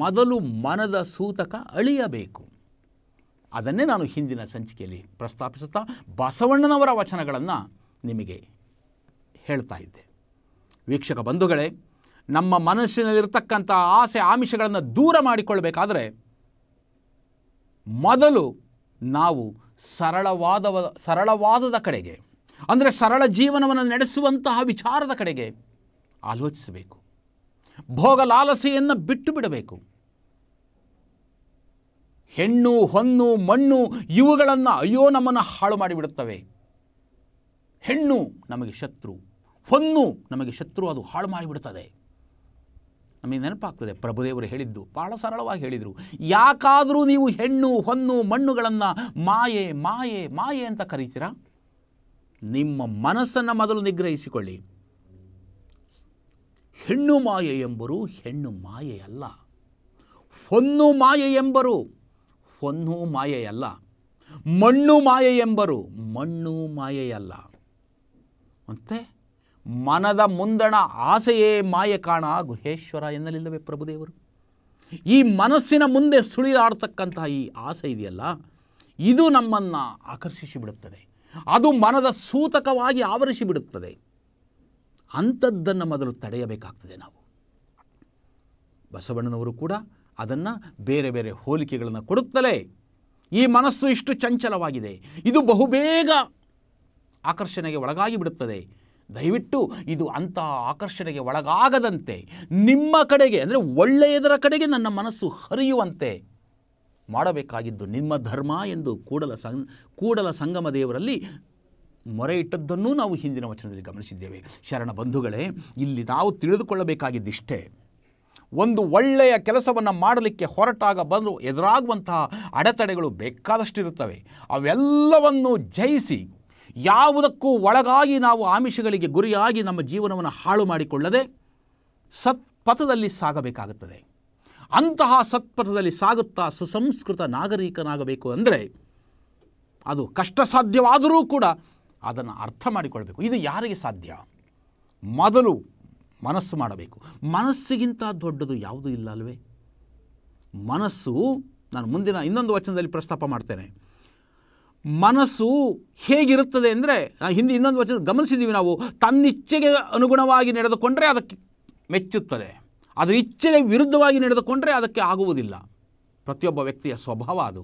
ಮೊದಲು ಮನದ ಸೂತಕ ಅಳಿಯಬೇಕು ಅದನ್ನೇ ನಾನು ಹಿಂದಿನ ಸಂಚಿಕೆಯಲ್ಲಿ ಪ್ರಸ್ತಾಪಿಸುತ್ತಾ ಬಸವಣ್ಣನವರ ವಚನಗಳನ್ನು ನಿಮಗೆ ಹೇಳ್ತಾ ಇದ್ದೆ ವೀಕ್ಷಕ ಬಂಧುಗಳೇ ನಮ್ಮ ಮನಸ್ಸಿನಲ್ಲಿರ್ತಕ್ಕಂಥ ಆಸೆ ಆಮಿಷಗಳನ್ನು ದೂರ ಮಾಡಿಕೊಳ್ಳಬೇಕಾದರೆ ಮೊದಲು ನಾವು ಸರಳವಾದ ಸರಳವಾದದ ಕಡೆಗೆ ಅಂದರೆ ಸರಳ ಜೀವನವನ್ನು ನಡೆಸುವಂತಹ ವಿಚಾರದ ಕಡೆಗೆ ಆಲೋಚಿಸಬೇಕು ಭೋಗಲಾಲಸೆಯನ್ನು ಬಿಟ್ಟು ಬಿಡಬೇಕು ಹೆಣ್ಣು ಹೊನ್ನು ಮಣ್ಣು ಇವುಗಳನ್ನು ಅಯ್ಯೋ ನಮ್ಮನ್ನು ಹಾಳು ಮಾಡಿಬಿಡುತ್ತವೆ ಹೆಣ್ಣು ನಮಗೆ ಶತ್ರು ಹೊನ್ನು ನಮಗೆ ಶತ್ರು ಅದು ಹಾಳು ಮಾಡಿಬಿಡುತ್ತದೆ ನಮಗೆ ನೆನಪಾಗ್ತದೆ ಪ್ರಭುದೇವರು ಹೇಳಿದ್ದು ಬಹಳ ಸರಳವಾಗಿ ಹೇಳಿದರು ಯಾಕಾದರೂ ನೀವು ಹೆಣ್ಣು ಹೊನ್ನು ಮಣ್ಣುಗಳನ್ನು ಮಾಯೆ ಮಾಯೆ ಮಾಯೆ ಅಂತ ಕರೀತೀರಾ ನಿಮ್ಮ ಮನಸ್ಸನ್ನು ಮೊದಲು ನಿಗ್ರಹಿಸಿಕೊಳ್ಳಿ ಹೆಣ್ಣು ಮಾಯೆ ಎಂಬರು ಹೆಣ್ಣು ಮಾಯೆಯಲ್ಲ ಹೊನ್ನು ಮಾಯೆ ಎಂಬರು ಹೊನ್ನು ಮಾಯೆಯಲ್ಲ ಮಣ್ಣು ಮಾಯೆ ಎಂಬರು ಮಣ್ಣು ಮಾಯೆಯಲ್ಲ ಮತ್ತೆ ಮನದ ಮುಂದಣ ಆಸೆಯೇ ಮಾಯೆ ಕಾಣ ಗುಹೇಶ್ವರ ಎನ್ನಲಿಲ್ಲವೇ ಪ್ರಭುದೇವರು ಈ ಮನಸ್ಸಿನ ಮುಂದೆ ಸುಳಿದಾಡ್ತಕ್ಕಂತಹ ಈ ಆಸೆ ಇದೆಯಲ್ಲ ಇದು ನಮ್ಮನ್ನು ಆಕರ್ಷಿಸಿ ಬಿಡುತ್ತದೆ ಅದು ಮನದ ಸೂತಕವಾಗಿ ಆವರಿಸಿ ಬಿಡುತ್ತದೆ ಅಂಥದ್ದನ್ನು ಮೊದಲು ತಡೆಯಬೇಕಾಗ್ತದೆ ನಾವು ಬಸವಣ್ಣನವರು ಕೂಡ ಅದನ್ನು ಬೇರೆ ಬೇರೆ ಹೋಲಿಕೆಗಳನ್ನು ಕೊಡುತ್ತಲೇ ಈ ಮನಸ್ಸು ಇಷ್ಟು ಚಂಚಲವಾಗಿದೆ ಇದು ಬಹುಬೇಗ ಆಕರ್ಷಣೆಗೆ ಒಳಗಾಗಿ ಬಿಡುತ್ತದೆ ದಯವಿಟ್ಟು ಇದು ಅಂಥ ಆಕರ್ಷಣೆಗೆ ಒಳಗಾಗದಂತೆ ನಿಮ್ಮ ಕಡೆಗೆ ಅಂದರೆ ಒಳ್ಳೆಯದರ ಕಡೆಗೆ ನನ್ನ ಮನಸ್ಸು ಹರಿಯುವಂತೆ ಮಾಡಬೇಕಾಗಿದ್ದು ನಿಮ್ಮ ಧರ್ಮ ಎಂದು ಕೂಡಲ ಸಂ ಕೂಡಲ ಸಂಗಮ ದೇವರಲ್ಲಿ ಮೊರೆ ಇಟ್ಟದ್ದನ್ನು ನಾವು ಹಿಂದಿನ ವಚನದಲ್ಲಿ ಗಮನಿಸಿದ್ದೇವೆ ಶರಣ ಬಂಧುಗಳೇ ಇಲ್ಲಿ ನಾವು ತಿಳಿದುಕೊಳ್ಳಬೇಕಾಗಿದ್ದಿಷ್ಟೇ ಒಂದು ಒಳ್ಳೆಯ ಕೆಲಸವನ್ನು ಮಾಡಲಿಕ್ಕೆ ಹೊರಟಾಗ ಬಂದು ಎದುರಾಗುವಂತಹ ಅಡೆತಡೆಗಳು ಬೇಕಾದಷ್ಟಿರುತ್ತವೆ ಅವೆಲ್ಲವನ್ನು ಜಯಿಸಿ ಯಾವುದಕ್ಕೂ ಒಳಗಾಗಿ ನಾವು ಆಮಿಷಗಳಿಗೆ ಗುರಿಯಾಗಿ ನಮ್ಮ ಜೀವನವನ್ನು ಹಾಳು ಮಾಡಿಕೊಳ್ಳದೆ ಸತ್ಪಥದಲ್ಲಿ ಸಾಗಬೇಕಾಗುತ್ತದೆ ಅಂತಹ ಸತ್ಪಥದಲ್ಲಿ ಸಾಗುತ್ತಾ ಸುಸಂಸ್ಕೃತ ನಾಗರಿಕನಾಗಬೇಕು ಅಂದರೆ ಅದು ಕಷ್ಟ ಸಾಧ್ಯವಾದರೂ ಕೂಡ ಅದನ್ನು ಅರ್ಥ ಮಾಡಿಕೊಳ್ಬೇಕು ಇದು ಯಾರಿಗೆ ಸಾಧ್ಯ ಮೊದಲು ಮನಸ್ಸು ಮಾಡಬೇಕು ಮನಸ್ಸಿಗಿಂತ ದೊಡ್ಡದು ಯಾವುದೂ ಇಲ್ಲ ಅಲ್ವೇ ಮನಸ್ಸು ನಾನು ಮುಂದಿನ ಇನ್ನೊಂದು ವಚನದಲ್ಲಿ ಪ್ರಸ್ತಾಪ ಮಾಡ್ತೇನೆ ಮನಸ್ಸು ಹೇಗಿರುತ್ತದೆ ಅಂದರೆ ಹಿಂದೆ ಇನ್ನೊಂದು ವಚನ ಗಮನಿಸಿದ್ದೀವಿ ನಾವು ತನ್ನಿಚ್ಛೆಗೆ ಅನುಗುಣವಾಗಿ ನಡೆದುಕೊಂಡರೆ ಅದಕ್ಕೆ ಮೆಚ್ಚುತ್ತದೆ ಅದರ ಇಚ್ಛೆಗೆ ವಿರುದ್ಧವಾಗಿ ನಡೆದುಕೊಂಡರೆ ಅದಕ್ಕೆ ಆಗುವುದಿಲ್ಲ ಪ್ರತಿಯೊಬ್ಬ ವ್ಯಕ್ತಿಯ ಸ್ವಭಾವ ಅದು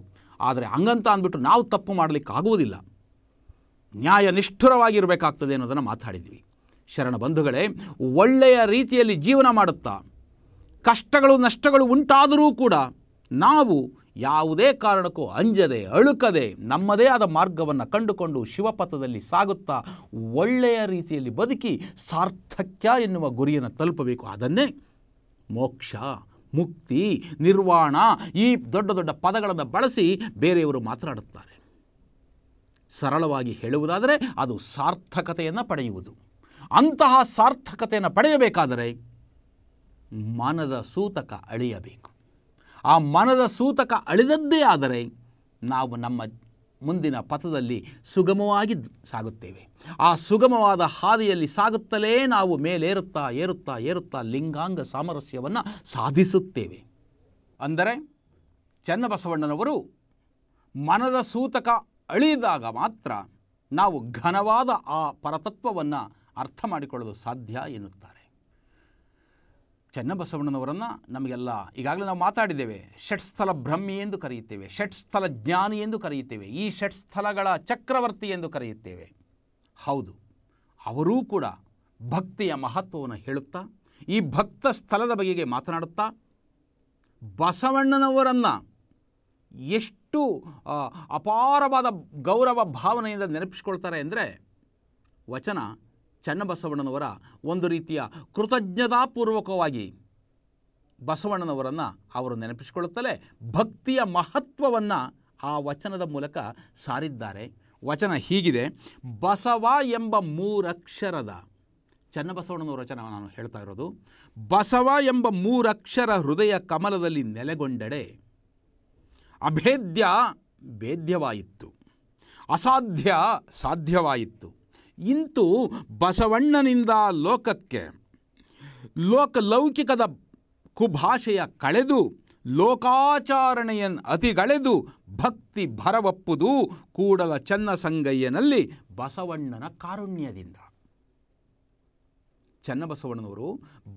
ಆದರೆ ಹಂಗಂತ ಅಂದ್ಬಿಟ್ಟು ನಾವು ತಪ್ಪು ಮಾಡಲಿಕ್ಕೆ ಆಗುವುದಿಲ್ಲ ನ್ಯಾಯ ನಿಷ್ಠುರವಾಗಿರಬೇಕಾಗ್ತದೆ ಅನ್ನೋದನ್ನು ಮಾತಾಡಿದ್ವಿ ಶರಣ ಬಂಧುಗಳೇ ಒಳ್ಳೆಯ ರೀತಿಯಲ್ಲಿ ಜೀವನ ಮಾಡುತ್ತಾ ಕಷ್ಟಗಳು ನಷ್ಟಗಳು ಉಂಟಾದರೂ ಕೂಡ ನಾವು ಯಾವುದೇ ಕಾರಣಕ್ಕೂ ಅಂಜದೆ ಅಳುಕದೆ ನಮ್ಮದೇ ಆದ ಮಾರ್ಗವನ್ನು ಕಂಡುಕೊಂಡು ಶಿವಪಥದಲ್ಲಿ ಸಾಗುತ್ತಾ ಒಳ್ಳೆಯ ರೀತಿಯಲ್ಲಿ ಬದುಕಿ ಸಾರ್ಥಕ್ಯ ಎನ್ನುವ ಗುರಿಯನ್ನು ತಲುಪಬೇಕು ಅದನ್ನೇ ಮೋಕ್ಷ ಮುಕ್ತಿ ನಿರ್ವಾಣ ಈ ದೊಡ್ಡ ದೊಡ್ಡ ಪದಗಳನ್ನು ಬಳಸಿ ಬೇರೆಯವರು ಮಾತನಾಡುತ್ತಾರೆ ಸರಳವಾಗಿ ಹೇಳುವುದಾದರೆ ಅದು ಸಾರ್ಥಕತೆಯನ್ನು ಪಡೆಯುವುದು ಅಂತಹ ಸಾರ್ಥಕತೆಯನ್ನು ಪಡೆಯಬೇಕಾದರೆ ಮನದ ಸೂತಕ ಅಳಿಯಬೇಕು ಆ ಮನದ ಸೂತಕ ಅಳಿದದ್ದೇ ಆದರೆ ನಾವು ನಮ್ಮ ಮುಂದಿನ ಪಥದಲ್ಲಿ ಸುಗಮವಾಗಿ ಸಾಗುತ್ತೇವೆ ಆ ಸುಗಮವಾದ ಹಾದಿಯಲ್ಲಿ ಸಾಗುತ್ತಲೇ ನಾವು ಮೇಲೇರುತ್ತಾ ಏರುತ್ತಾ ಏರುತ್ತಾ ಲಿಂಗಾಂಗ ಸಾಮರಸ್ಯವನ್ನು ಸಾಧಿಸುತ್ತೇವೆ ಅಂದರೆ ಚನ್ನಬಸವಣ್ಣನವರು ಮನದ ಸೂತಕ ಅಳಿದಾಗ ಮಾತ್ರ ನಾವು ಘನವಾದ ಆ ಪರತತ್ವವನ್ನು ಅರ್ಥ ಮಾಡಿಕೊಳ್ಳಲು ಸಾಧ್ಯ ಎನ್ನುತ್ತಾರೆ ಚನ್ನಬಸವಣ್ಣನವರನ್ನು ನಮಗೆಲ್ಲ ಈಗಾಗಲೇ ನಾವು ಮಾತಾಡಿದ್ದೇವೆ ಷಟ್ಸ್ಥಲ ಬ್ರಹ್ಮಿ ಎಂದು ಕರೆಯುತ್ತೇವೆ ಷಟ್ಸ್ಥಲ ಜ್ಞಾನಿ ಎಂದು ಕರೆಯುತ್ತೇವೆ ಈ ಷಟ್ಸ್ಥಲಗಳ ಚಕ್ರವರ್ತಿ ಎಂದು ಕರೆಯುತ್ತೇವೆ ಹೌದು ಅವರೂ ಕೂಡ ಭಕ್ತಿಯ ಮಹತ್ವವನ್ನು ಹೇಳುತ್ತಾ ಈ ಭಕ್ತ ಸ್ಥಳದ ಬಗೆಗೆ ಮಾತನಾಡುತ್ತಾ ಬಸವಣ್ಣನವರನ್ನು ಎಷ್ಟು ಅಪಾರವಾದ ಗೌರವ ಭಾವನೆಯಿಂದ ನೆನಪಿಸ್ಕೊಳ್ತಾರೆ ಅಂದರೆ ವಚನ ಚನ್ನಬಸವಣ್ಣನವರ ಒಂದು ರೀತಿಯ ಕೃತಜ್ಞತಾಪೂರ್ವಕವಾಗಿ ಬಸವಣ್ಣನವರನ್ನು ಅವರು ನೆನಪಿಸಿಕೊಳ್ಳುತ್ತಲೇ ಭಕ್ತಿಯ ಮಹತ್ವವನ್ನು ಆ ವಚನದ ಮೂಲಕ ಸಾರಿದ್ದಾರೆ ವಚನ ಹೀಗಿದೆ ಬಸವ ಎಂಬ ಮೂರಕ್ಷರದ ಚನ್ನಬಸವಣ್ಣನವರ ವಚನ ನಾನು ಹೇಳ್ತಾ ಇರೋದು ಬಸವ ಎಂಬ ಮೂರಕ್ಷರ ಹೃದಯ ಕಮಲದಲ್ಲಿ ನೆಲೆಗೊಂಡೆಡೆ ಅಭೇದ್ಯ ಭೇದ್ಯವಾಯಿತು ಅಸಾಧ್ಯ ಸಾಧ್ಯವಾಯಿತು ಇಂತೂ ಬಸವಣ್ಣನಿಂದ ಲೋಕಕ್ಕೆ ಲೋಕಲೌಕಿಕದ ಕುಭಾಷೆಯ ಕಳೆದು ಲೋಕಾಚಾರಣೆಯನ್ನು ಅತಿಗಳೆದು ಭಕ್ತಿ ಭರವಪ್ಪುದು ಕೂಡಲ ಚನ್ನಸಂಗಯ್ಯನಲ್ಲಿ ಬಸವಣ್ಣನ ಕಾರುಣ್ಯದಿಂದ ಚನ್ನಬಸವಣ್ಣನವರು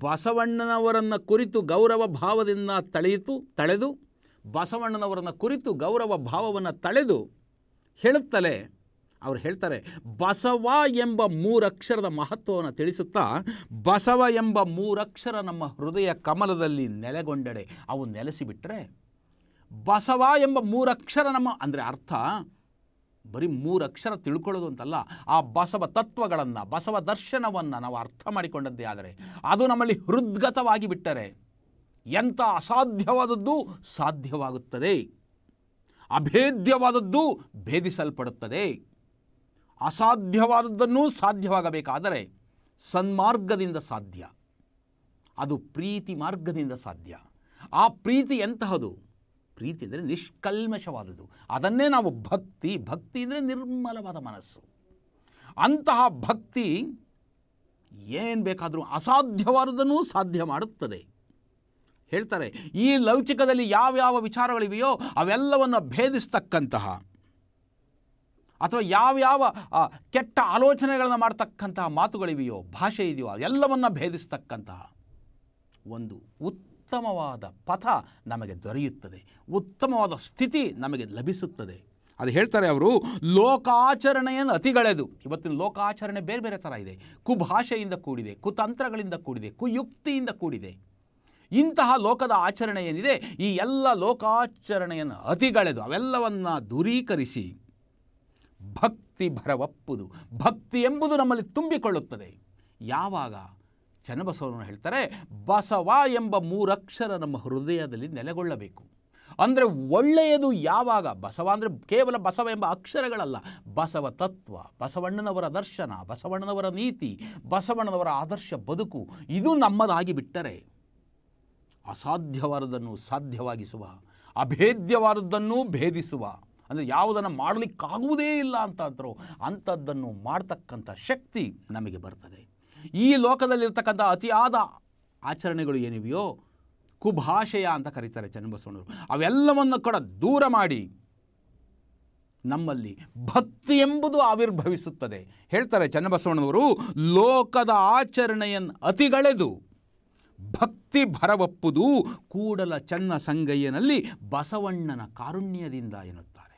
ಬಸವಣ್ಣನವರನ್ನು ಕುರಿತು ಗೌರವ ಭಾವದಿಂದ ತಳೆಯಿತು ತಳೆದು ಬಸವಣ್ಣನವರನ್ನು ಕುರಿತು ಗೌರವ ಭಾವವನ್ನು ತಳೆದು ಹೇಳುತ್ತಲೇ ಅವರು ಹೇಳ್ತಾರೆ ಬಸವ ಎಂಬ ಮೂರಕ್ಷರದ ಮಹತ್ವವನ್ನು ತಿಳಿಸುತ್ತಾ ಬಸವ ಎಂಬ ಮೂರಕ್ಷರ ನಮ್ಮ ಹೃದಯ ಕಮಲದಲ್ಲಿ ನೆಲೆಗೊಂಡೆಡೆ ಅವು ನೆಲೆಸಿಬಿಟ್ರೆ ಬಸವ ಎಂಬ ಮೂರಕ್ಷರ ನಮ್ಮ ಅಂದರೆ ಅರ್ಥ ಬರೀ ಮೂರಕ್ಷರ ತಿಳ್ಕೊಳ್ಳೋದು ಅಂತಲ್ಲ ಆ ಬಸವ ತತ್ವಗಳನ್ನು ಬಸವ ದರ್ಶನವನ್ನು ನಾವು ಅರ್ಥ ಮಾಡಿಕೊಂಡದ್ದೇ ಆದರೆ ಅದು ನಮ್ಮಲ್ಲಿ ಹೃದ್ಗತವಾಗಿ ಬಿಟ್ಟರೆ ಎಂಥ ಅಸಾಧ್ಯವಾದದ್ದು ಸಾಧ್ಯವಾಗುತ್ತದೆ ಅಭೇದ್ಯವಾದದ್ದು ಭೇದಿಸಲ್ಪಡುತ್ತದೆ ಅಸಾಧ್ಯವಾದದ್ದನ್ನೂ ಸಾಧ್ಯವಾಗಬೇಕಾದರೆ ಸನ್ಮಾರ್ಗದಿಂದ ಸಾಧ್ಯ ಅದು ಪ್ರೀತಿ ಮಾರ್ಗದಿಂದ ಸಾಧ್ಯ ಆ ಪ್ರೀತಿ ಎಂತಹದು ಪ್ರೀತಿ ಅಂದರೆ ನಿಷ್ಕಲ್ಮಶವಾದದ್ದು ಅದನ್ನೇ ನಾವು ಭಕ್ತಿ ಭಕ್ತಿ ಅಂದರೆ ನಿರ್ಮಲವಾದ ಮನಸ್ಸು ಅಂತಹ ಭಕ್ತಿ ಏನು ಬೇಕಾದರೂ ಅಸಾಧ್ಯವಾದದನ್ನು ಸಾಧ್ಯ ಮಾಡುತ್ತದೆ ಹೇಳ್ತಾರೆ ಈ ಲೌಕಿಕದಲ್ಲಿ ಯಾವ್ಯಾವ ವಿಚಾರಗಳಿವೆಯೋ ಅವೆಲ್ಲವನ್ನು ಭೇದಿಸ್ತಕ್ಕಂತಹ ಅಥವಾ ಯಾವ್ಯಾವ ಕೆಟ್ಟ ಆಲೋಚನೆಗಳನ್ನು ಮಾಡ್ತಕ್ಕಂತಹ ಮಾತುಗಳಿವೆಯೋ ಭಾಷೆ ಇದೆಯೋ ಅದೆಲ್ಲವನ್ನು ಭೇದಿಸ್ತಕ್ಕಂತಹ ಒಂದು ಉತ್ತಮವಾದ ಪಥ ನಮಗೆ ದೊರೆಯುತ್ತದೆ ಉತ್ತಮವಾದ ಸ್ಥಿತಿ ನಮಗೆ ಲಭಿಸುತ್ತದೆ ಅದು ಹೇಳ್ತಾರೆ ಅವರು ಲೋಕಾಚರಣೆಯನ್ನು ಅತಿಗಳೆದು ಇವತ್ತಿನ ಲೋಕಾಚರಣೆ ಬೇರೆ ಬೇರೆ ಥರ ಇದೆ ಕುಭಾಷೆಯಿಂದ ಕೂಡಿದೆ ಕುತಂತ್ರಗಳಿಂದ ಕೂಡಿದೆ ಕುಯುಕ್ತಿಯಿಂದ ಕೂಡಿದೆ ಇಂತಹ ಲೋಕದ ಆಚರಣೆ ಏನಿದೆ ಈ ಎಲ್ಲ ಲೋಕಾಚರಣೆಯನ್ನು ಅತಿಗಳೆದು ಅವೆಲ್ಲವನ್ನು ದೂರೀಕರಿಸಿ ಭಕ್ತಿ ಭರವಪ್ಪುದು ಭಕ್ತಿ ಎಂಬುದು ನಮ್ಮಲ್ಲಿ ತುಂಬಿಕೊಳ್ಳುತ್ತದೆ ಯಾವಾಗ ಚನ್ನಬಸವನ ಹೇಳ್ತಾರೆ ಬಸವ ಎಂಬ ಮೂರಕ್ಷರ ನಮ್ಮ ಹೃದಯದಲ್ಲಿ ನೆಲೆಗೊಳ್ಳಬೇಕು ಅಂದರೆ ಒಳ್ಳೆಯದು ಯಾವಾಗ ಬಸವ ಅಂದರೆ ಕೇವಲ ಬಸವ ಎಂಬ ಅಕ್ಷರಗಳಲ್ಲ ಬಸವ ತತ್ವ ಬಸವಣ್ಣನವರ ದರ್ಶನ ಬಸವಣ್ಣನವರ ನೀತಿ ಬಸವಣ್ಣನವರ ಆದರ್ಶ ಬದುಕು ಇದು ನಮ್ಮದಾಗಿ ಬಿಟ್ಟರೆ ಅಸಾಧ್ಯವಾದದ್ದನ್ನು ಸಾಧ್ಯವಾಗಿಸುವ ಅಭೇದ್ಯವಾದದ್ದನ್ನು ಭೇದಿಸುವ ಅಂದರೆ ಯಾವುದನ್ನು ಮಾಡಲಿಕ್ಕಾಗುವುದೇ ಇಲ್ಲ ಅಂತಾದರೂ ಅಂಥದ್ದನ್ನು ಮಾಡ್ತಕ್ಕಂಥ ಶಕ್ತಿ ನಮಗೆ ಬರ್ತದೆ ಈ ಲೋಕದಲ್ಲಿರ್ತಕ್ಕಂಥ ಅತಿಯಾದ ಆಚರಣೆಗಳು ಏನಿವೆಯೋ ಕುಭಾಷೆಯ ಅಂತ ಕರೀತಾರೆ ಚನ್ನಬಸವಣ್ಣರು ಅವೆಲ್ಲವನ್ನು ಕೂಡ ದೂರ ಮಾಡಿ ನಮ್ಮಲ್ಲಿ ಭಕ್ತಿ ಎಂಬುದು ಆವಿರ್ಭವಿಸುತ್ತದೆ ಹೇಳ್ತಾರೆ ಚನ್ನಬಸವಣ್ಣವರು ಲೋಕದ ಆಚರಣೆಯನ್ನು ಅತಿಗಳೆದು ಭಕ್ತಿ ಭರವಪ್ಪುದು ಕೂಡಲ ಚನ್ನ ಸಂಗಯ್ಯನಲ್ಲಿ ಬಸವಣ್ಣನ ಕಾರುಣ್ಯದಿಂದ ಎನ್ನುತ್ತಾರೆ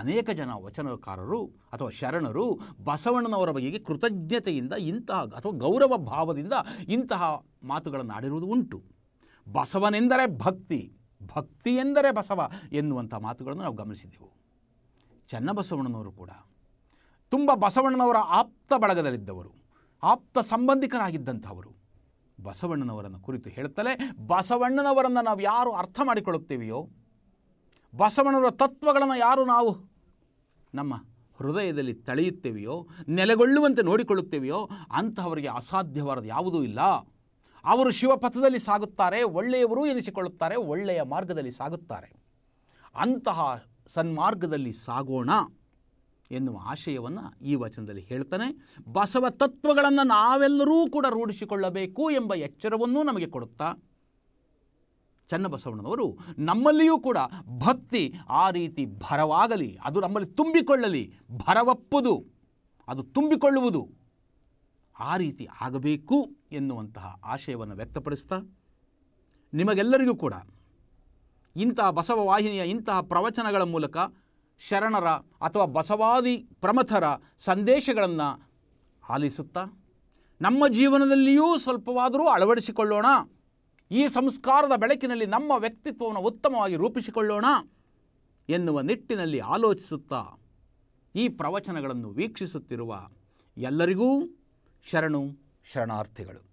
ಅನೇಕ ಜನ ವಚನಕಾರರು ಅಥವಾ ಶರಣರು ಬಸವಣ್ಣನವರ ಬಗೆಗೆ ಕೃತಜ್ಞತೆಯಿಂದ ಇಂತಹ ಅಥವಾ ಗೌರವ ಭಾವದಿಂದ ಇಂತಹ ಮಾತುಗಳನ್ನು ಆಡಿರುವುದು ಉಂಟು ಬಸವನೆಂದರೆ ಭಕ್ತಿ ಭಕ್ತಿ ಎಂದರೆ ಬಸವ ಎನ್ನುವಂಥ ಮಾತುಗಳನ್ನು ನಾವು ಗಮನಿಸಿದ್ದೆವು ಚನ್ನಬಸವಣ್ಣನವರು ಕೂಡ ತುಂಬ ಬಸವಣ್ಣನವರ ಆಪ್ತ ಬಳಗದಲ್ಲಿದ್ದವರು ಆಪ್ತ ಸಂಬಂಧಿಕರಾಗಿದ್ದಂಥವರು ಬಸವಣ್ಣನವರನ್ನು ಕುರಿತು ಹೇಳ್ತಲೇ ಬಸವಣ್ಣನವರನ್ನು ನಾವು ಯಾರು ಅರ್ಥ ಮಾಡಿಕೊಳ್ಳುತ್ತೇವೆಯೋ ಬಸವಣ್ಣನವರ ತತ್ವಗಳನ್ನು ಯಾರು ನಾವು ನಮ್ಮ ಹೃದಯದಲ್ಲಿ ತಳೆಯುತ್ತೇವೆಯೋ ನೆಲೆಗೊಳ್ಳುವಂತೆ ನೋಡಿಕೊಳ್ಳುತ್ತೇವೆಯೋ ಅಂತಹವರಿಗೆ ಅಸಾಧ್ಯವಾದ ಯಾವುದೂ ಇಲ್ಲ ಅವರು ಶಿವಪಥದಲ್ಲಿ ಸಾಗುತ್ತಾರೆ ಒಳ್ಳೆಯವರು ಎನಿಸಿಕೊಳ್ಳುತ್ತಾರೆ ಒಳ್ಳೆಯ ಮಾರ್ಗದಲ್ಲಿ ಸಾಗುತ್ತಾರೆ ಅಂತಹ ಸನ್ಮಾರ್ಗದಲ್ಲಿ ಸಾಗೋಣ ಎನ್ನುವ ಆಶಯವನ್ನು ಈ ವಚನದಲ್ಲಿ ಹೇಳ್ತಾನೆ ಬಸವ ತತ್ವಗಳನ್ನು ನಾವೆಲ್ಲರೂ ಕೂಡ ರೂಢಿಸಿಕೊಳ್ಳಬೇಕು ಎಂಬ ಎಚ್ಚರವನ್ನೂ ನಮಗೆ ಕೊಡುತ್ತಾ ಚನ್ನಬಸವಣ್ಣನವರು ನಮ್ಮಲ್ಲಿಯೂ ಕೂಡ ಭಕ್ತಿ ಆ ರೀತಿ ಭರವಾಗಲಿ ಅದು ನಮ್ಮಲ್ಲಿ ತುಂಬಿಕೊಳ್ಳಲಿ ಭರವಪ್ಪುದು ಅದು ತುಂಬಿಕೊಳ್ಳುವುದು ಆ ರೀತಿ ಆಗಬೇಕು ಎನ್ನುವಂತಹ ಆಶಯವನ್ನು ವ್ಯಕ್ತಪಡಿಸ್ತಾ ನಿಮಗೆಲ್ಲರಿಗೂ ಕೂಡ ಇಂತಹ ಬಸವ ವಾಹಿನಿಯ ಇಂತಹ ಪ್ರವಚನಗಳ ಮೂಲಕ ಶರಣರ ಅಥವಾ ಬಸವಾದಿ ಪ್ರಮಥರ ಸಂದೇಶಗಳನ್ನು ಆಲಿಸುತ್ತಾ ನಮ್ಮ ಜೀವನದಲ್ಲಿಯೂ ಸ್ವಲ್ಪವಾದರೂ ಅಳವಡಿಸಿಕೊಳ್ಳೋಣ ಈ ಸಂಸ್ಕಾರದ ಬೆಳಕಿನಲ್ಲಿ ನಮ್ಮ ವ್ಯಕ್ತಿತ್ವವನ್ನು ಉತ್ತಮವಾಗಿ ರೂಪಿಸಿಕೊಳ್ಳೋಣ ಎನ್ನುವ ನಿಟ್ಟಿನಲ್ಲಿ ಆಲೋಚಿಸುತ್ತಾ ಈ ಪ್ರವಚನಗಳನ್ನು ವೀಕ್ಷಿಸುತ್ತಿರುವ ಎಲ್ಲರಿಗೂ ಶರಣು ಶರಣಾರ್ಥಿಗಳು